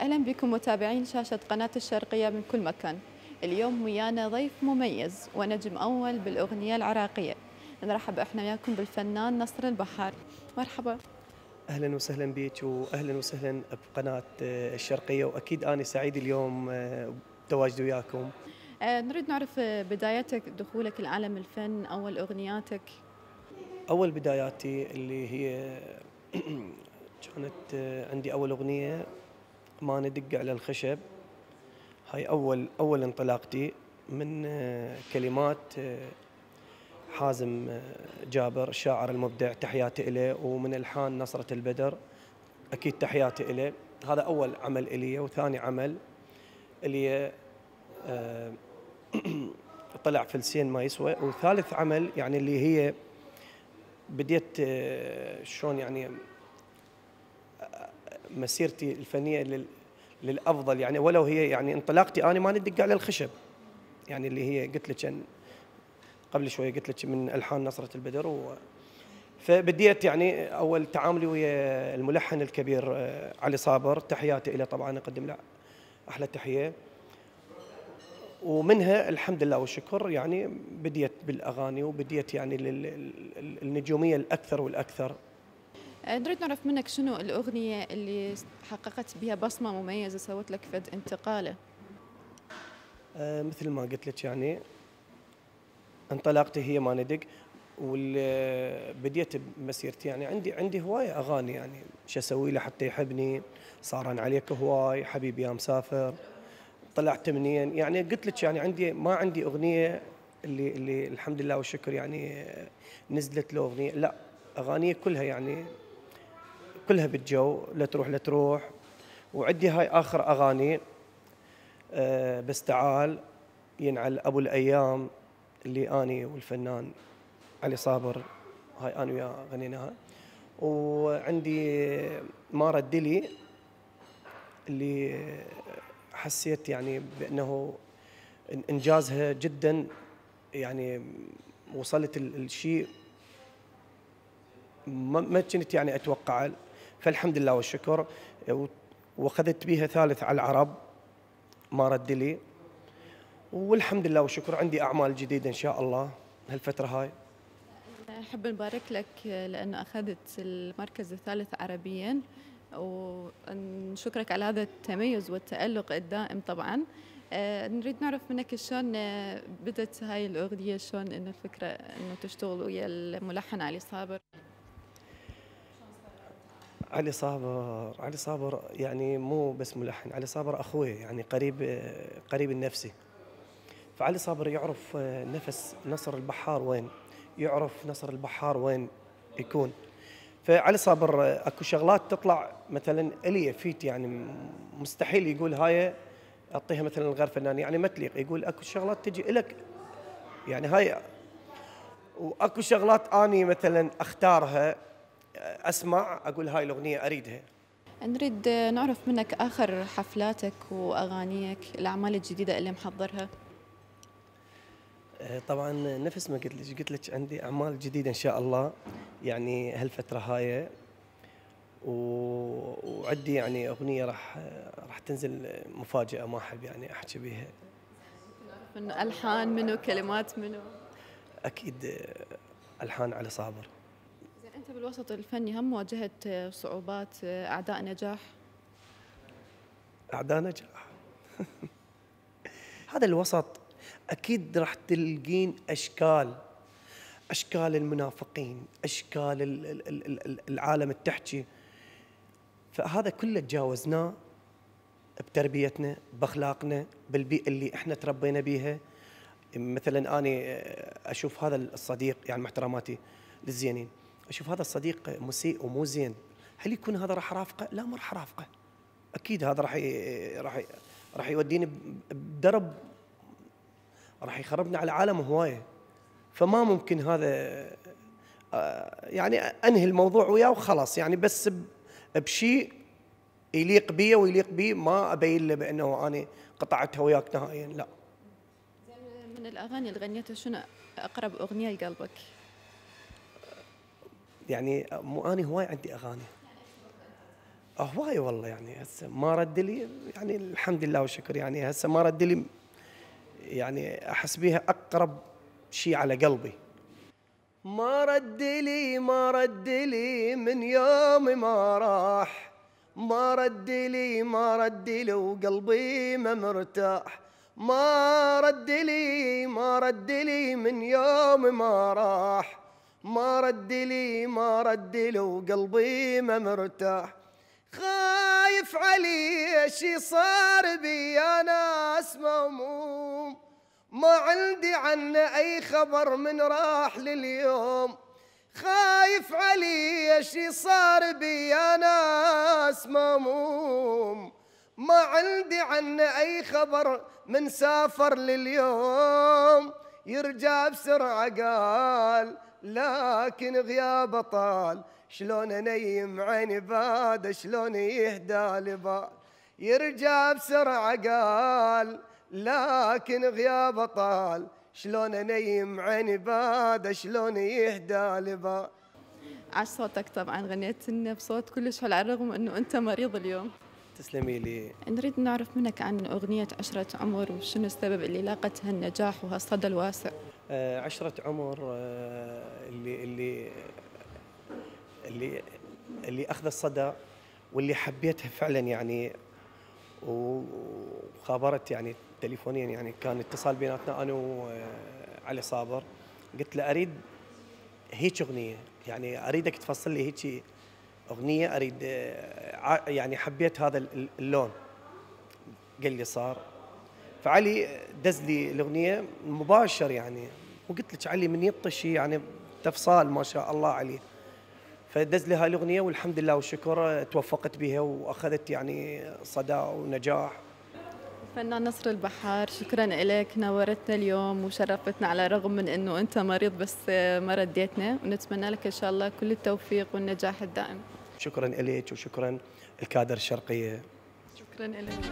أهلا بكم متابعين شاشة قناة الشرقية من كل مكان اليوم ويانا ضيف مميز ونجم أول بالأغنية العراقية نرحب احنا وياكم بالفنان نصر البحار مرحبا اهلا وسهلا بك واهلا وسهلا بقناه الشرقيه واكيد انا سعيد اليوم آه، بتواجدي وياكم آه، نريد نعرف آه، بدايتك دخولك لعالم الفن اول اغنياتك اول بداياتي اللي هي كانت عندي اول اغنيه ما ندق على الخشب هاي اول اول انطلاقتي من آه، كلمات آه، حازم آه، جابر الشاعر المبدع تحياتي إليه ومن الحان نصرة البدر أكيد تحياتي إليه هذا أول عمل إلي وثاني عمل إلي طلع فلسين ما يسوى وثالث عمل يعني اللي هي بديت شلون يعني مسيرتي الفنية للافضل يعني ولو هي يعني انطلاقتي انا ما ندق على الخشب يعني اللي هي قلت لك قبل شويه قلت لك من الحان نصره البدر و فبديت يعني اول تعاملي ويا الملحن الكبير آه، علي صابر تحياتي له طبعا اقدم له احلى تحيه ومنها الحمد لله والشكر يعني بديت بالاغاني وبديت يعني النجوميه الاكثر والاكثر آه، نريد نعرف منك شنو الأغنية اللي حققت بها بصمة مميزة سوت لك فد انتقالة أه مثل ما قلت لك يعني انطلاقتي هي ما ندق وبديت بمسيرتي يعني عندي عندي هواية أغاني يعني شو أسوي له حتى يحبني صار عليك هواي حبيبي يا مسافر طلعت منين يعني قلت لك يعني عندي ما عندي أغنية اللي اللي الحمد لله والشكر يعني نزلت له أغنية لا أغانيه كلها يعني كلها بالجو لا تروح لا تروح وعندي هاي اخر اغاني أه بس تعال ينعل ابو الايام اللي اني والفنان علي صابر هاي انا وياه غنيناها وعندي ما رد لي اللي حسيت يعني بانه انجازها جدا يعني وصلت الشيء ما كنت يعني اتوقعه فالحمد لله والشكر واخذت بيها ثالث على العرب ما رد لي والحمد لله والشكر عندي اعمال جديده ان شاء الله هالفتره هاي احب نبارك لك لانه اخذت المركز الثالث عربيا ونشكرك على هذا التميز والتالق الدائم طبعا أه، نريد نعرف منك شلون أه، بدت هاي الاغنيه شلون انه الفكره انه تشتغل ويا الملحن علي صابر علي صابر علي صابر يعني مو بس ملحن علي صابر اخوي يعني قريب قريب النفسي فعلي صابر يعرف آه، نفس نصر البحار وين يعرف نصر البحار وين يكون فعلي صابر آه، اكو شغلات تطلع مثلا الي فيت يعني مستحيل يقول هاي اعطيها مثلا الغير فنان يعني ما تليق يقول اكو شغلات تجي لك يعني هاي واكو شغلات اني مثلا اختارها اسمع اقول هاي الاغنيه اريدها نريد نعرف منك اخر حفلاتك واغانيك الاعمال الجديده اللي محضرها آه، طبعا نفس ما قلت لك قلت لك عندي اعمال جديده ان شاء الله يعني هالفتره هاي و... وعدي يعني اغنيه راح راح تنزل مفاجاه ما احب يعني احكي بها من الحان منو كلمات منو اكيد الحان على صابر يعني انت بالوسط الفني هم واجهت صعوبات اعداء نجاح اعداء نجاح هذا الوسط اكيد راح تلقين اشكال اشكال المنافقين اشكال العالم التحكي فهذا كله تجاوزناه بتربيتنا باخلاقنا بالبيئه اللي احنا تربينا بيها مثلا انا اشوف هذا الصديق يعني محترماتي للزينين اشوف هذا الصديق مسيء ومو زين هل يكون هذا راح رافقه؟ لا ما راح رافقه اكيد هذا راح راح راح يوديني بدرب راح يخربنا على عالم هوايه فما ممكن هذا آه، يعني انهي الموضوع وياه وخلاص يعني بس بشيء يليق بي ويليق بي ما ابين له بانه انا قطعتها وياك نهائيا لا من الاغاني اللي غنيتها شنو اقرب اغنيه لقلبك؟ يعني مو اني هواي عندي اغاني هواي والله يعني هسه ما رد لي يعني الحمد لله والشكر يعني هسه ما رد لي يعني احس بيها اقرب شيء على قلبي ما رد لي ما رد لي من يوم ما راح ما رد لي ما رد لي وقلبي ما مرتاح ما رد لي ما رد لي من يوم ما راح ما رد لي ما رد له قلبي ما مرتاح خايف علي شي صار بي انا ناس هموم ما عندي عنه اي خبر من راح لليوم خايف علي شي صار بي انا ناس هموم ما عندي عنه اي خبر من سافر لليوم يرجع بسرعه قال لكن غيابه طال شلون انيم عيني بعد شلون يهدى لبال يرجع بسرعه قال لكن غيابه طال شلون انيم عيني بعد شلون يهدى لبال عش صوتك طبعا غنيت لنا بصوت كلش حلو على الرغم انه انت مريض اليوم تسلمي لي نريد نعرف منك عن اغنيه عشره عمر وشنو السبب اللي لاقت هالنجاح وهالصدى الواسع آه، عشرة عمر آه، اللي اللي اللي اللي اخذ الصدى واللي حبيتها فعلا يعني وخابرت يعني تليفونيا يعني كان اتصال بيناتنا انا وعلي صابر قلت له اريد هيك اغنيه يعني اريدك تفصل لي هيك اغنيه اريد آه، يعني حبيت هذا اللون قال لي صار فعلي دز لي الاغنيه مباشر يعني وقلت لك علي من يطش يعني تفصال ما شاء الله عليه فدز لي هاي الاغنيه والحمد لله والشكر توفقت بها واخذت يعني صدى ونجاح فنان نصر البحار شكرا لك نورتنا اليوم وشرفتنا على الرغم من انه انت مريض بس ما رديتنا ونتمنى لك ان شاء الله كل التوفيق والنجاح الدائم شكرا لك وشكرا الكادر الشرقيه شكرا لك